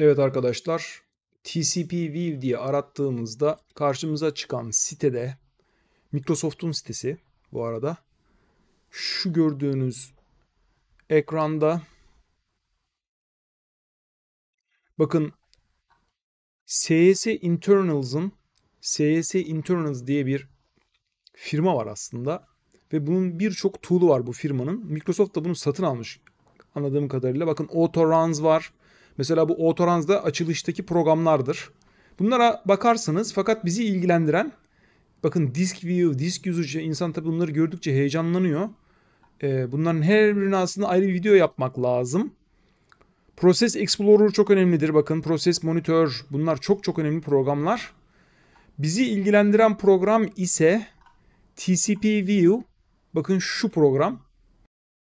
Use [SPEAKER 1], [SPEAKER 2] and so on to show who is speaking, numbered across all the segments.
[SPEAKER 1] Evet arkadaşlar TCP View diye arattığımızda karşımıza çıkan sitede Microsoft'un sitesi bu arada şu gördüğünüz ekranda bakın SYS Internals'ın SYS Internals diye bir firma var aslında ve bunun birçok tool'u var bu firmanın. Microsoft da bunu satın almış anladığım kadarıyla. Bakın Autoruns var. Mesela bu Otoranz'da açılıştaki programlardır. Bunlara bakarsınız fakat bizi ilgilendiren bakın disk view, disk Yüzücü. insan tabi bunları gördükçe heyecanlanıyor. Ee, bunların her birinin aslında ayrı bir video yapmak lazım. Process Explorer çok önemlidir bakın. Process Monitor bunlar çok çok önemli programlar. Bizi ilgilendiren program ise TCP View. Bakın şu program.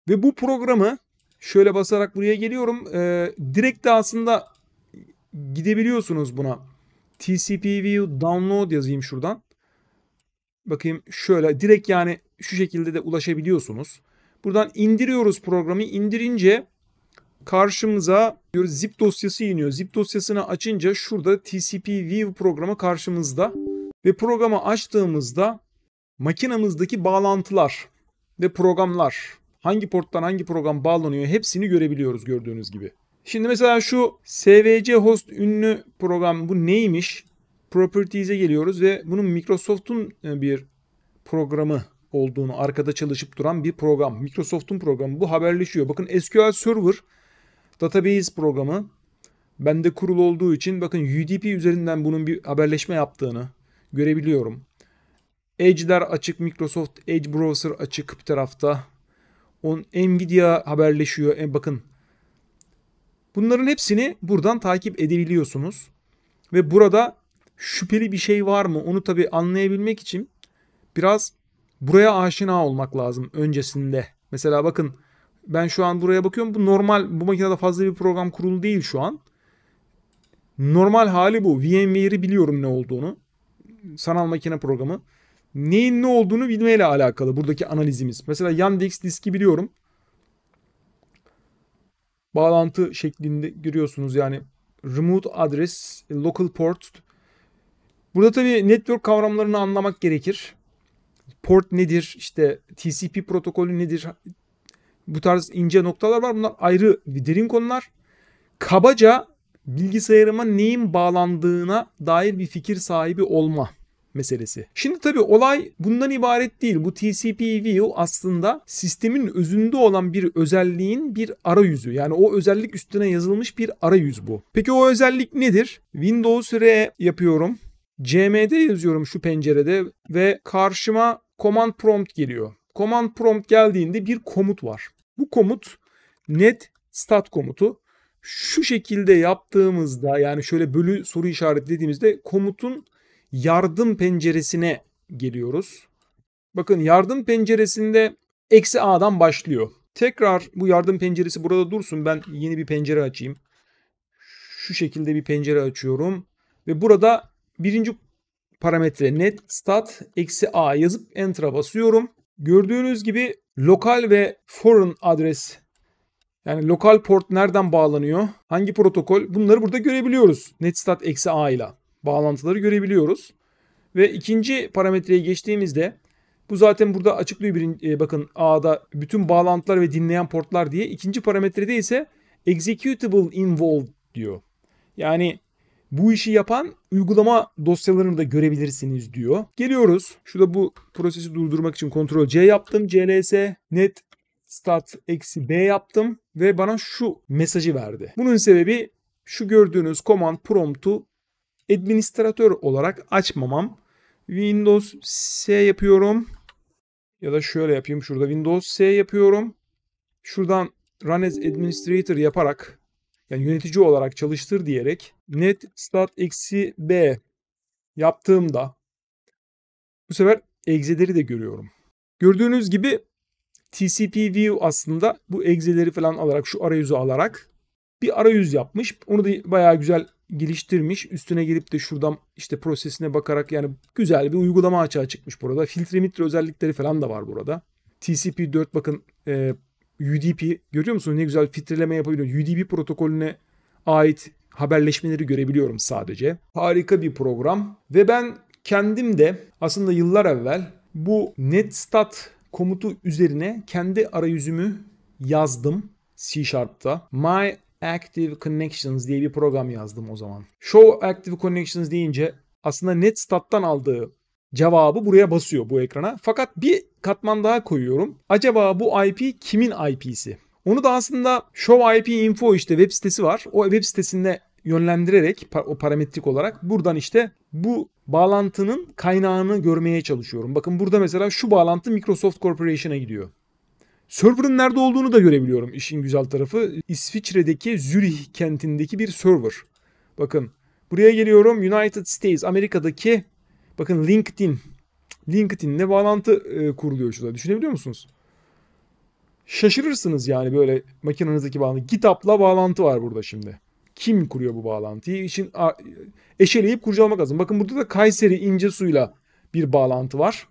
[SPEAKER 1] Ve bu programı Şöyle basarak buraya geliyorum. Ee, direkt de aslında gidebiliyorsunuz buna. TCP view download yazayım şuradan. Bakayım şöyle direkt yani şu şekilde de ulaşabiliyorsunuz. Buradan indiriyoruz programı. İndirince karşımıza diyoruz zip dosyası iniyor. Zip dosyasını açınca şurada TCP view programı karşımızda ve programı açtığımızda makinamızdaki bağlantılar ve programlar hangi porttan hangi program bağlanıyor hepsini görebiliyoruz gördüğünüz gibi. Şimdi mesela şu SVC host ünlü program bu neymiş? Properties'e geliyoruz ve bunun Microsoft'un e, bir programı olduğunu arkada çalışıp duran bir program. Microsoft'un programı bu haberleşiyor. Bakın SQL Server database programı bende kurulu olduğu için bakın UDP üzerinden bunun bir haberleşme yaptığını görebiliyorum. Edge'ler açık, Microsoft Edge Browser açık bir tarafta. On, Nvidia haberleşiyor. E, bakın bunların hepsini buradan takip edebiliyorsunuz. Ve burada şüpheli bir şey var mı onu tabi anlayabilmek için biraz buraya aşina olmak lazım öncesinde. Mesela bakın ben şu an buraya bakıyorum. Bu normal bu makinede fazla bir program kurulu değil şu an. Normal hali bu. VMware'i biliyorum ne olduğunu. Sanal makine programı neyin ne olduğunu bilmeyle alakalı buradaki analizimiz. Mesela Yandex diski biliyorum. Bağlantı şeklinde görüyorsunuz yani remote address, local port. Burada tabii network kavramlarını anlamak gerekir. Port nedir? İşte TCP protokolü nedir? Bu tarz ince noktalar var. Bunlar ayrı bir derin konular. Kabaca bilgisayarıma neyin bağlandığına dair bir fikir sahibi olma meselesi. Şimdi tabii olay bundan ibaret değil. Bu TCP/VU aslında sistemin özünde olan bir özelliğin bir arayüzü. Yani o özellik üstüne yazılmış bir arayüz bu. Peki o özellik nedir? Windows R yapıyorum. CMD yazıyorum şu pencerede ve karşıma command prompt geliyor. Command prompt geldiğinde bir komut var. Bu komut net stat komutu. Şu şekilde yaptığımızda yani şöyle bölü soru işaretlediğimizde komutun yardım penceresine geliyoruz. Bakın yardım penceresinde eksi a'dan başlıyor. Tekrar bu yardım penceresi burada dursun. Ben yeni bir pencere açayım. Şu şekilde bir pencere açıyorum. Ve burada birinci parametre net stat eksi a yazıp enter'a basıyorum. Gördüğünüz gibi lokal ve foreign adres yani lokal port nereden bağlanıyor? Hangi protokol? Bunları burada görebiliyoruz. Netstat eksi a ile bağlantıları görebiliyoruz. Ve ikinci parametreye geçtiğimizde bu zaten burada açıklıyor bir e, bakın A'da bütün bağlantılar ve dinleyen portlar diye. ikinci parametrede ise executable involved diyor. Yani bu işi yapan uygulama dosyalarını da görebilirsiniz diyor. Geliyoruz. Şurada bu prosesi durdurmak için Ctrl C yaptım. CLS net Start eksi B yaptım ve bana şu mesajı verdi. Bunun sebebi şu gördüğünüz command prompt'u administratör olarak açmamam. Windows S yapıyorum. Ya da şöyle yapayım. Şurada Windows S yapıyorum. Şuradan Run as Administrator yaparak yani yönetici olarak çalıştır diyerek net stat-b yaptığımda bu sefer egzeleri de görüyorum. Gördüğünüz gibi TCP view aslında bu egzeleri falan alarak şu arayüzü alarak bir arayüz yapmış. Onu da bayağı güzel geliştirmiş. Üstüne gelip de şuradan işte prosesine bakarak yani güzel bir uygulama açığa çıkmış burada. Filtre mitre özellikleri falan da var burada. TCP4 bakın e, UDP görüyor musunuz ne güzel filtreleme yapabiliyor. UDP protokolüne ait haberleşmeleri görebiliyorum sadece. Harika bir program ve ben kendim de aslında yıllar evvel bu netstat komutu üzerine kendi arayüzümü yazdım C Sharp'ta. My Active Connections diye bir program yazdım o zaman. Show Active Connections deyince aslında NetStat'tan aldığı cevabı buraya basıyor bu ekrana. Fakat bir katman daha koyuyorum. Acaba bu IP kimin IP'si? Onu da aslında Show IP Info işte web sitesi var. O web sitesinde yönlendirerek o parametrik olarak buradan işte bu bağlantının kaynağını görmeye çalışıyorum. Bakın burada mesela şu bağlantı Microsoft Corporation'a gidiyor. Server'ın nerede olduğunu da görebiliyorum işin güzel tarafı. İsviçre'deki Zürih kentindeki bir server. Bakın buraya geliyorum United States Amerika'daki bakın LinkedIn. LinkedIn'le bağlantı e, kuruluyor şurada. Düşünebiliyor musunuz? Şaşırırsınız yani böyle makinenizdeki bağlantı. GitHub'la bağlantı var burada şimdi. Kim kuruyor bu bağlantıyı? İşin e, eşeleyip kurcalamak lazım. Bakın burada da Kayseri İncesu'yla bir bağlantı var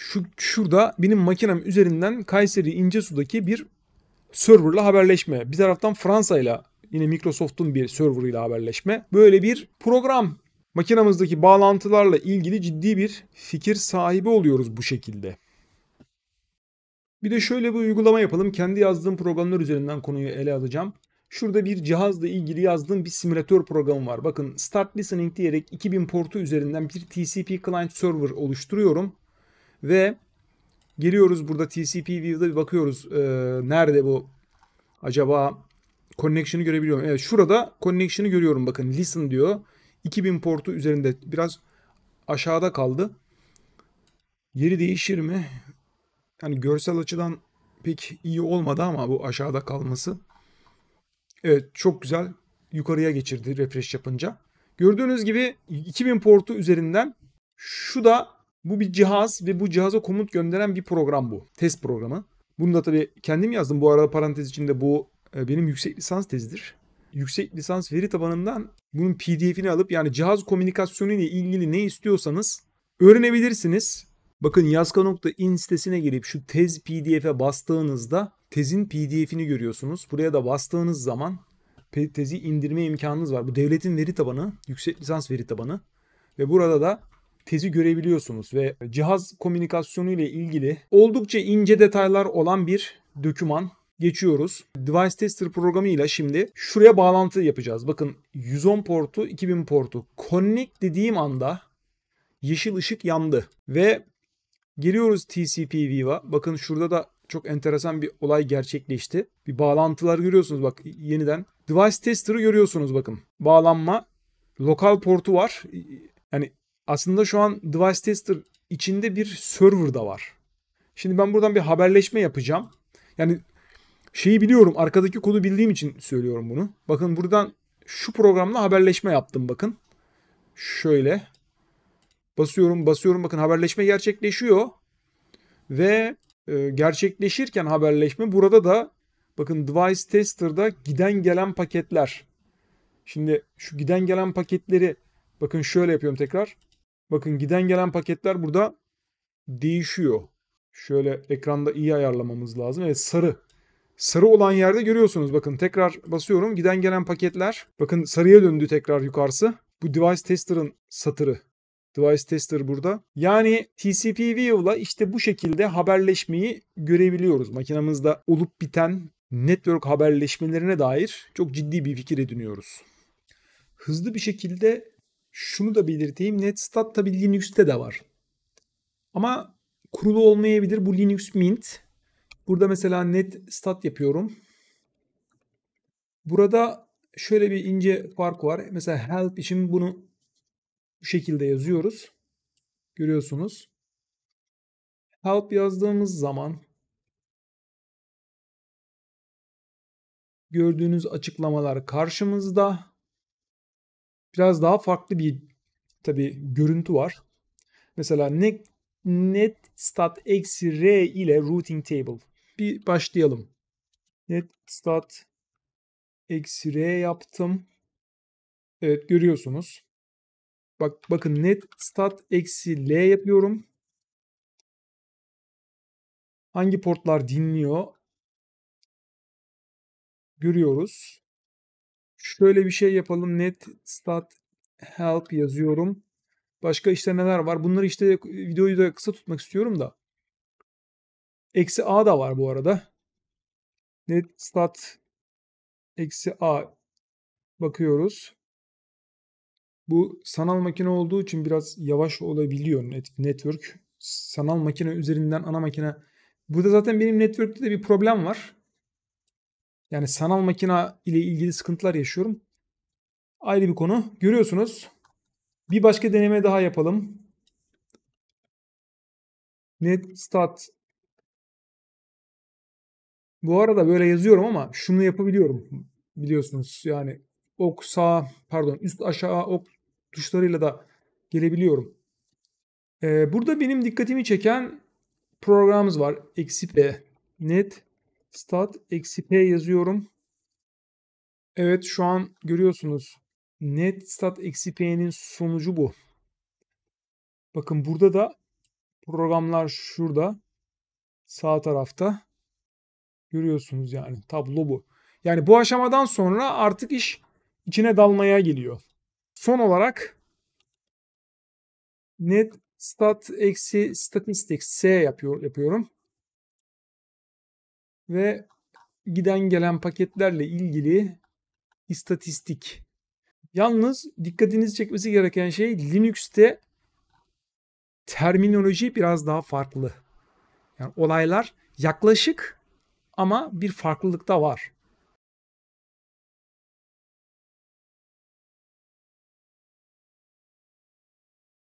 [SPEAKER 1] şu şurada benim makinem üzerinden Kayseri İncesu'daki bir serverla haberleşme. Bir taraftan Fransa ile yine Microsoft'un bir server ile haberleşme. Böyle bir program makinamızdaki bağlantılarla ilgili ciddi bir fikir sahibi oluyoruz bu şekilde. Bir de şöyle bir uygulama yapalım. Kendi yazdığım programlar üzerinden konuyu ele alacağım. Şurada bir cihazla ilgili yazdığım bir simülatör programı var. Bakın Start Listening diyerek 2000 portu üzerinden bir TCP client server oluşturuyorum. Ve geliyoruz burada TCP view'da bir bakıyoruz. E, nerede bu acaba connection'ı görebiliyorum. Evet şurada connection'ı görüyorum bakın. Listen diyor. 2000 portu üzerinde biraz aşağıda kaldı. Yeri değişir mi? Yani görsel açıdan pek iyi olmadı ama bu aşağıda kalması. Evet çok güzel yukarıya geçirdi refresh yapınca. Gördüğünüz gibi 2000 portu üzerinden şu da bu bir cihaz ve bu cihaza komut gönderen bir program bu. Test programı. Bunu da tabii kendim yazdım. Bu arada parantez içinde bu e, benim yüksek lisans tezidir. Yüksek lisans veri tabanından bunun PDF'ini alıp yani cihaz komünikasyonu ile ilgili ne istiyorsanız öğrenebilirsiniz. Bakın yazka.in sitesine girip şu tez PDF'e bastığınızda tezin PDF'ini görüyorsunuz. Buraya da bastığınız zaman tezi indirme imkanınız var. Bu devletin veri tabanı, yüksek lisans veri tabanı ve burada da tezi görebiliyorsunuz ve cihaz komünikasyonu ile ilgili oldukça ince detaylar olan bir döküman geçiyoruz. Device Tester programı ile şimdi şuraya bağlantı yapacağız. Bakın 110 portu 2000 portu. Connect dediğim anda yeşil ışık yandı ve geliyoruz TCP Viva. Bakın şurada da çok enteresan bir olay gerçekleşti. Bir bağlantılar görüyorsunuz bak yeniden. Device Tester'ı görüyorsunuz bakın. Bağlanma lokal portu var. Yani aslında şu an device tester içinde bir server da var. Şimdi ben buradan bir haberleşme yapacağım. Yani şeyi biliyorum arkadaki kodu bildiğim için söylüyorum bunu. Bakın buradan şu programla haberleşme yaptım bakın. Şöyle basıyorum basıyorum bakın haberleşme gerçekleşiyor. Ve e, gerçekleşirken haberleşme burada da bakın device tester'da giden gelen paketler. Şimdi şu giden gelen paketleri bakın şöyle yapıyorum tekrar. Bakın giden gelen paketler burada değişiyor. Şöyle ekranda iyi ayarlamamız lazım. Evet sarı. Sarı olan yerde görüyorsunuz. Bakın tekrar basıyorum. Giden gelen paketler. Bakın sarıya döndü tekrar yukarısı. Bu device tester'ın satırı. Device tester burada. Yani TCP view'la işte bu şekilde haberleşmeyi görebiliyoruz. Makinamızda olup biten network haberleşmelerine dair çok ciddi bir fikir ediniyoruz. Hızlı bir şekilde şunu da belirteyim. Netstat tabii Linux'te de var. Ama kurulu olmayabilir. Bu Linux Mint. Burada mesela netstat yapıyorum. Burada şöyle bir ince fark var. Mesela help için bunu bu şekilde yazıyoruz. Görüyorsunuz. Help yazdığımız zaman gördüğünüz açıklamalar karşımızda biraz daha farklı bir tabi görüntü var. Mesela net, net stat eksi r ile routing table. Bir başlayalım. Net stat eksi r yaptım. Evet görüyorsunuz. Bak bakın net stat eksi l yapıyorum. Hangi portlar dinliyor? Görüyoruz. Şöyle bir şey yapalım. Net stat help yazıyorum. Başka işte neler var? Bunları işte videoyu da kısa tutmak istiyorum da. Eksi A da var bu arada. Net stat eksi A bakıyoruz. Bu sanal makine olduğu için biraz yavaş olabiliyor net, network. Sanal makine üzerinden ana makine. Burada zaten benim network'te de bir problem var. Yani sanal makina ile ilgili sıkıntılar yaşıyorum. Ayrı bir konu. Görüyorsunuz. Bir başka deneme daha yapalım. Netstat. Bu arada böyle yazıyorum ama şunu yapabiliyorum. Biliyorsunuz yani ok sağ pardon üst aşağı ok tuşlarıyla da gelebiliyorum. Ee, burada benim dikkatimi çeken programımız var. Eksi P. Net stat eksi p yazıyorum. Evet şu an görüyorsunuz. Net stat eksi p'nin sonucu bu. Bakın burada da programlar şurada. Sağ tarafta. Görüyorsunuz yani tablo bu. Yani bu aşamadan sonra artık iş içine dalmaya geliyor. Son olarak net stat eksi statistics s yapıyor, yapıyorum ve giden gelen paketlerle ilgili istatistik. Yalnız dikkatinizi çekmesi gereken şey Linux'te terminoloji biraz daha farklı. Yani olaylar yaklaşık ama bir farklılık da var.